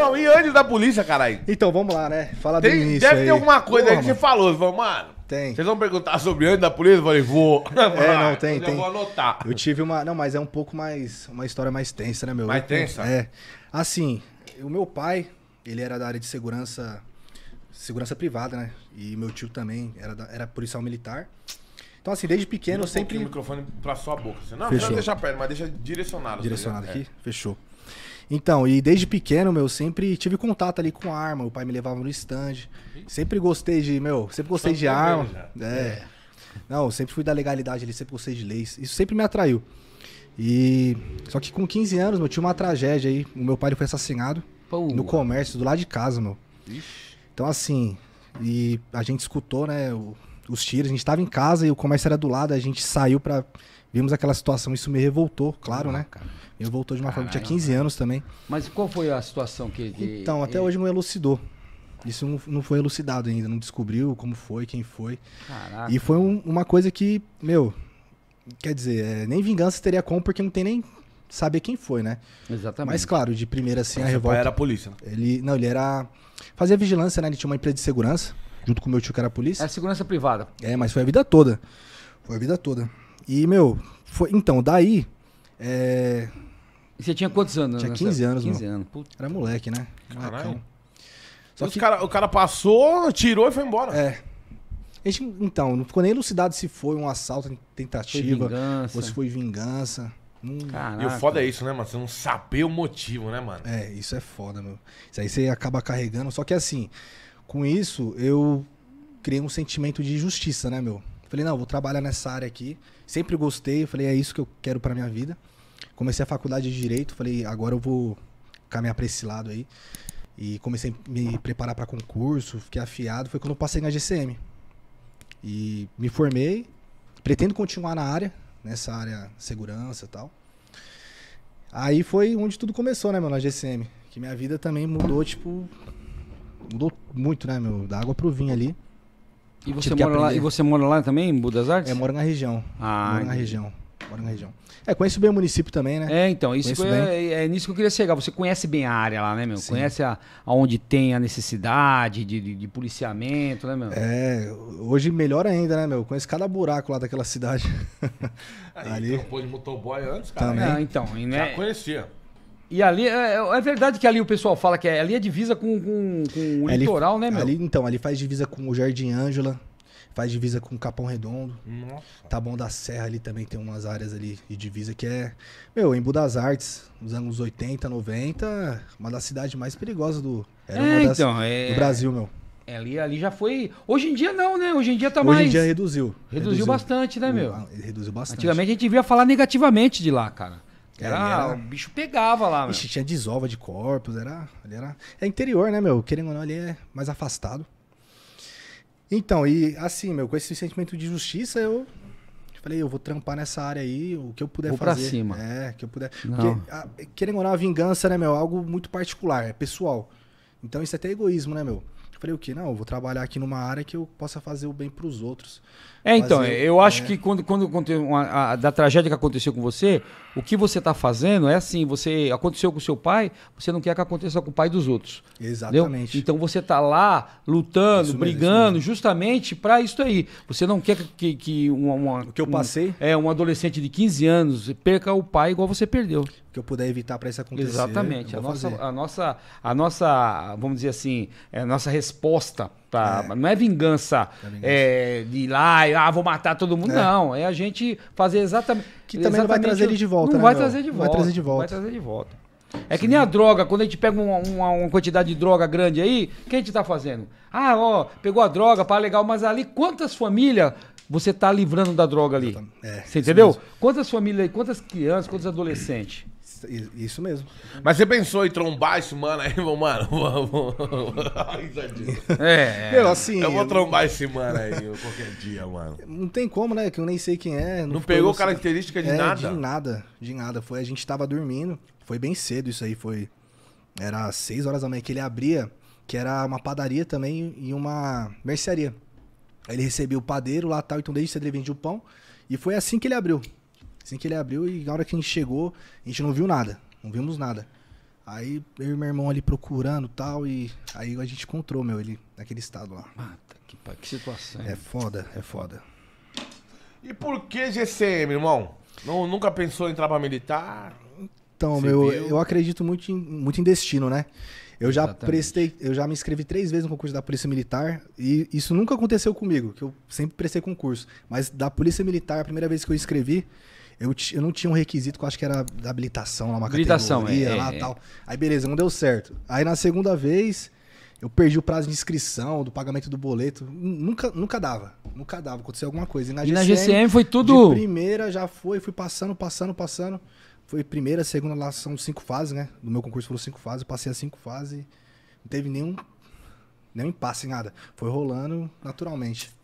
Não e antes da polícia, caralho? Então, vamos lá, né? Fala Tem, do início Deve aí. ter alguma coisa Porra, aí que mano. você falou. mano... Tem. Vocês vão perguntar sobre antes da polícia? Eu falei, vou. É, não, tem, eu vou anotar. Eu tive uma... Não, mas é um pouco mais... Uma história mais tensa, né, meu? Mais tensa? É. Assim, o meu pai, ele era da área de segurança... Segurança privada, né? E meu tio também era, da, era policial militar. Então, assim, desde pequeno eu sempre. o microfone pra sua boca. não, não deixa perto, mas deixa direcionado. Direcionado tá aqui? É. Fechou. Então, e desde pequeno, meu, sempre tive contato ali com arma. O pai me levava no stand. Sempre gostei de, meu, sempre gostei de arma. É. é. Não, sempre fui da legalidade ali, sempre gostei de leis. Isso sempre me atraiu. E só que com 15 anos, meu, tinha uma tragédia aí. O meu pai foi assassinado Pô. no comércio, do lado de casa, meu. Ixi. Então, assim, e a gente escutou, né, o, os tiros. A gente tava em casa e o comércio era do lado. A gente saiu pra Vimos aquela situação, isso me revoltou, claro, ah, né? Cara. Me revoltou de uma Caralho, forma. Eu tinha 15 anos também. Mas qual foi a situação que ele. Então, até ele... hoje não elucidou. Isso não, não foi elucidado ainda, não descobriu como foi, quem foi. Caraca. E foi um, uma coisa que, meu, quer dizer, é, nem vingança teria como, porque não tem nem saber quem foi, né? Exatamente. Mas claro, de primeira assim, Mas a revolta. Pai era a polícia, né? Ele, não, ele era. Fazia vigilância, né? Ele tinha uma empresa de segurança, junto com o meu tio que era a polícia. É segurança privada. É, mas foi a vida toda. Foi a vida toda. E, meu, foi. Então, daí. É... você tinha quantos anos? Tinha 15 época? anos, 15 mano. anos. Puta. Era moleque, né? Caralho. Só que... cara, o cara passou, tirou e foi embora. É. Gente, então, não ficou nem elucidado se foi um assalto, tentativa, foi ou se foi vingança. Hum. E o foda é isso, né, mano? Você não saber o motivo, né, mano? É, isso é foda, meu. Isso aí você acaba carregando. Só que assim, com isso, eu criei um sentimento de justiça, né, meu? Falei, não, vou trabalhar nessa área aqui. Sempre gostei, falei, é isso que eu quero para minha vida. Comecei a faculdade de Direito, falei, agora eu vou caminhar para esse lado aí. E comecei a me preparar para concurso, fiquei afiado. Foi quando eu passei na GCM. E me formei, pretendo continuar na área, nessa área segurança e tal. Aí foi onde tudo começou, né, meu, na GCM. Que minha vida também mudou, tipo. Mudou muito, né, meu? Da água pro vinho ali. E você, mora lá, e você mora lá também, em Budas Artes? É, moro na região. Ah, moro na região. Moro na região. É, conheço bem o município também, né? É, então, isso foi, é, é, é, nisso que eu queria chegar. Você conhece bem a área lá, né, meu? Sim. Conhece a, aonde tem a necessidade de, de, de, policiamento, né, meu? É, hoje melhor ainda, né, meu? Conheço cada buraco lá daquela cidade. Aí, Ali. Então, pôs de motoboy antes, cara. Também. Né? então, né? Já conhecia. E ali, é, é, é, verdade que ali o pessoal fala que é, ali é divisa com, com, com o é, ali, litoral, né, meu? Ali, então, ali faz divisa com o Jardim Ângela, faz divisa com o Capão Redondo. Nossa. Tá bom da Serra ali também tem umas áreas ali de divisa que é, meu, em das Artes, nos anos 80, 90, uma das cidades mais perigosas do, era é, das, então, é... do Brasil, meu. É, ali, ali já foi. Hoje em dia não, né? Hoje em dia tá Hoje mais. Hoje em dia reduziu. Reduziu, reduziu bastante, né, meu? Ah, reduziu bastante. Antigamente a gente via falar negativamente de lá, cara. Era, era, O bicho pegava lá, mano. tinha desova de corpos, era. era. É interior, né, meu? Querendo ou não, ele é mais afastado. Então, e assim, meu, com esse sentimento de justiça, eu falei, eu vou trampar nessa área aí, o que eu puder vou fazer. Pra cima. É, que eu puder. Não. Porque, a, querendo ou não, a vingança, né, meu? É algo muito particular, é pessoal. Então isso é até egoísmo, né, meu? Falei, o que? Não, eu vou trabalhar aqui numa área que eu possa fazer o bem para os outros. É, então, fazer, então, eu acho é. que quando, quando, uma, a, da tragédia que aconteceu com você, o que você está fazendo é assim, você aconteceu com seu pai, você não quer que aconteça com o pai dos outros. Exatamente. Entendeu? Então você está lá lutando, brigando, justamente para isso aí. Você não quer que, que uma, uma o que eu passei? Um, é, um adolescente de 15 anos perca o pai igual você perdeu. que eu puder evitar para isso acontecer. Exatamente. A nossa, a nossa, a nossa, vamos dizer assim, é, a nossa resposta resposta. Pra, é. Não é vingança, é, é, de ir lá e ah, vou matar todo mundo. É. Não, é a gente fazer exatamente. Que também exatamente, não vai trazer ele de volta. Não, né, vai, trazer De volta, vai trazer de volta. Vai trazer de volta. É Sim. que nem a droga, quando a gente pega uma, uma, uma, quantidade de droga grande aí, o que a gente tá fazendo? Ah, ó, pegou a droga, para legal, mas ali quantas famílias você tá livrando da droga ali? É, você entendeu? Quantas famílias, quantas crianças, quantos adolescentes? Isso mesmo. Mas você pensou em trombar esse mano aí, mano? Vamos. É, é, é, Meu, assim, eu vou trombar esse mano aí qualquer dia, mano. Não tem como, né? Que eu nem sei quem é. Não, não pegou característica de é, nada? De nada, de nada. Foi, a gente tava dormindo. Foi bem cedo isso aí, foi. Era 6 horas da manhã que ele abria, que era uma padaria também e uma mercearia. Aí ele recebeu o padeiro lá tal, então desde cedo ele vendia o pão. E foi assim que ele abriu. Assim que ele abriu e na hora que a gente chegou, a gente não viu nada. Não vimos nada. Aí eu e meu irmão ali procurando tal, e aí a gente encontrou, meu, ele naquele estado lá. Mata ah, tá, que, que situação. É foda, é foda. E por que GCM, irmão? Não, nunca pensou em entrar pra militar? Então, Você meu, viu? eu acredito muito em, muito em destino, né? Eu já Exatamente. prestei, eu já me inscrevi três vezes no concurso da Polícia Militar e isso nunca aconteceu comigo, que eu sempre prestei concurso. Mas da Polícia Militar, a primeira vez que eu escrevi, eu, eu não tinha um requisito que eu acho que era da habilitação, lá, uma habilitação, categoria é, lá é. tal. Aí beleza, não deu certo. Aí na segunda vez, eu perdi o prazo de inscrição, do pagamento do boleto. Nunca, nunca dava. Nunca dava. Aconteceu alguma coisa. E na, e GCM, na GCM foi tudo. primeira já foi, fui passando, passando, passando. Foi primeira, segunda, lá são cinco fases, né? No meu concurso foram cinco fases, eu passei as cinco fases. Não teve nenhum, nenhum impasse, nada. Foi rolando naturalmente.